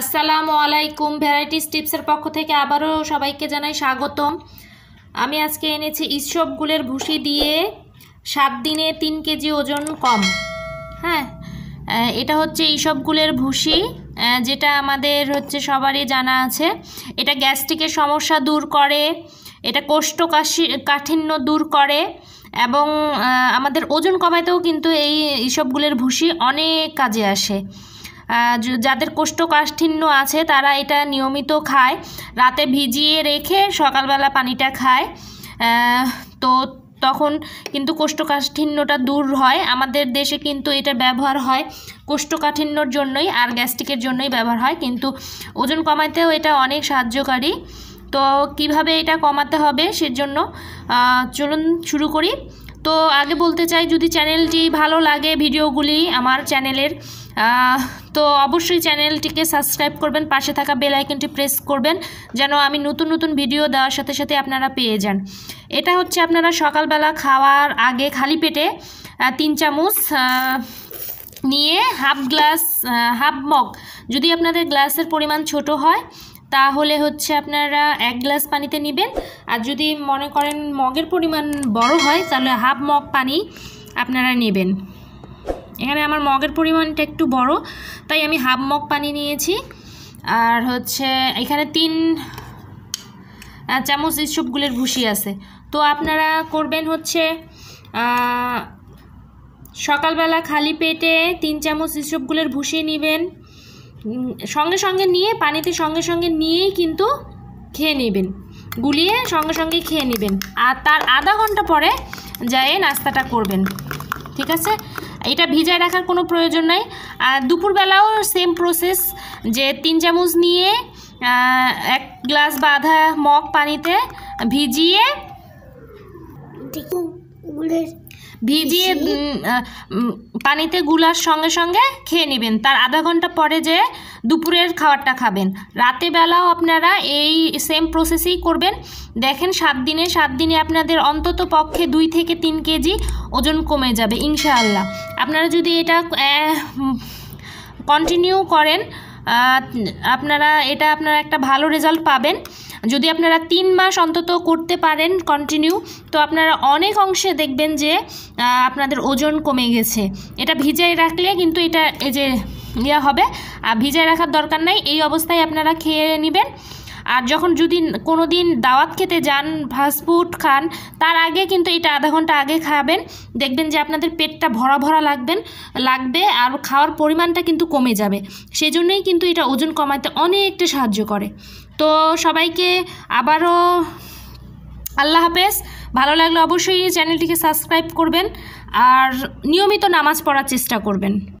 আসসালামু আলাইকুম ভ্যারাইটিস টিপসের পক্ষ থেকে আবারও সবাইকে জানাই স্বাগতম আমি আজকে এনেছি ইসবগুলের ভুসি দিয়ে সাত দিনে তিন কেজি ওজন কম হ্যাঁ এটা হচ্ছে ইসবগুলের ভুসি যেটা আমাদের হচ্ছে সবারই জানা আছে এটা গ্যাস্ট্রিকের সমস্যা দূর করে এটা কোষ্ঠকাশি কাঠিন্য দূর করে এবং আমাদের ওজন কমাতেও কিন্তু এই ইসবগুলের ভুসি অনেক কাজে আসে যাদের কোষ্ঠকাঠিন্য আছে তারা এটা নিয়মিত খায় রাতে ভিজিয়ে রেখে সকালবেলা পানিটা খায় তো তখন কিন্তু কোষ্ঠকাঠিন্যটা দূর হয় আমাদের দেশে কিন্তু এটা ব্যবহার হয় কোষ্ঠকাঠিন্যর জন্যই আর গ্যাস্ট্রিকের জন্যই ব্যবহার হয় কিন্তু ওজন কমাতেও এটা অনেক সাহায্যকারী তো কিভাবে এটা কমাতে হবে সেজন্য চলুন শুরু করি তো আগে বলতে চাই যদি চ্যানেলটি ভালো লাগে ভিডিওগুলি আমার চ্যানেলের তো অবশ্যই চ্যানেলটিকে সাবস্ক্রাইব করবেন পাশে থাকা বেল আইকনটি প্রেস করবেন যেন আমি নতুন নতুন ভিডিও দেওয়ার সাথে সাথে আপনারা পেয়ে যান এটা হচ্ছে আপনারা সকালবেলা খাওয়ার আগে খালি পেটে তিন চামচ নিয়ে হাফ গ্লাস হাফ মগ যদি আপনাদের গ্লাসের পরিমাণ ছোট হয় তাহলে হচ্ছে আপনারা এক গ্লাস পানিতে নেবেন আর যদি মনে করেন মগের পরিমাণ বড় হয় তাহলে হাফ মগ পানি আপনারা নেবেন এখানে আমার মগের পরিমাণটা একটু বড় তাই আমি হাফ মগ পানি নিয়েছি আর হচ্ছে এখানে তিন চামচ ইসবগুলের ভুসি আছে তো আপনারা করবেন হচ্ছে সকালবেলা খালি পেটে তিন চামচ ইসবগুলের ভুসি নেবেন সঙ্গে সঙ্গে নিয়ে পানিতে সঙ্গে সঙ্গে নিয়েই কিন্তু খেয়ে নেবেন গুলিয়ে সঙ্গে সঙ্গে খেয়ে নেবেন আর তার আধা ঘন্টা পরে যায় নাস্তাটা করবেন ঠিক আছে এটা ভিজায় রাখার কোনো প্রয়োজন নাই আর দুপুরবেলাও সেম প্রসেস যে তিন চামচ নিয়ে এক গ্লাস বাঁধা মগ পানিতে ভিজিয়ে ভিজিয়ে পানিতে গুলার সঙ্গে সঙ্গে খেয়ে নেবেন তার আধা ঘন্টা পরে যে দুপুরের খাবারটা খাবেন রাতে বেলাও আপনারা এই সেম প্রসেসেই করবেন দেখেন সাত দিনে সাত দিনে আপনাদের অন্তত পক্ষে দুই থেকে তিন কেজি ওজন কমে যাবে ইনশাআল্লাহ আপনারা যদি এটা কন্টিনিউ করেন আপনারা এটা আপনারা একটা ভালো রেজাল্ট পাবেন যদি আপনারা তিন মাস অন্তত করতে পারেন কন্টিনিউ তো আপনারা অনেক অংশে দেখবেন যে আপনাদের ওজন কমে গেছে এটা ভিজায় রাখলে কিন্তু এটা এই যে ইয়া হবে আর ভিজায় রাখার দরকার নাই এই অবস্থায় আপনারা খেয়ে নেবেন আর যখন যদি কোনো দিন দাওয়াত খেতে যান ফাস্টফুড খান তার আগে কিন্তু এটা আধা ঘন্টা আগে খাবেন দেখবেন যে আপনাদের পেটটা ভরা ভরা লাগবেন লাগবে আর খাওয়ার পরিমাণটা কিন্তু কমে যাবে সেই জন্যই কিন্তু এটা ওজন কমাতে অনেকটা সাহায্য করে তো সবাইকে আবারও আল্লাহ হাফেজ ভালো লাগলে অবশ্যই চ্যানেলটিকে সাবস্ক্রাইব করবেন আর নিয়মিত নামাজ পড়ার চেষ্টা করবেন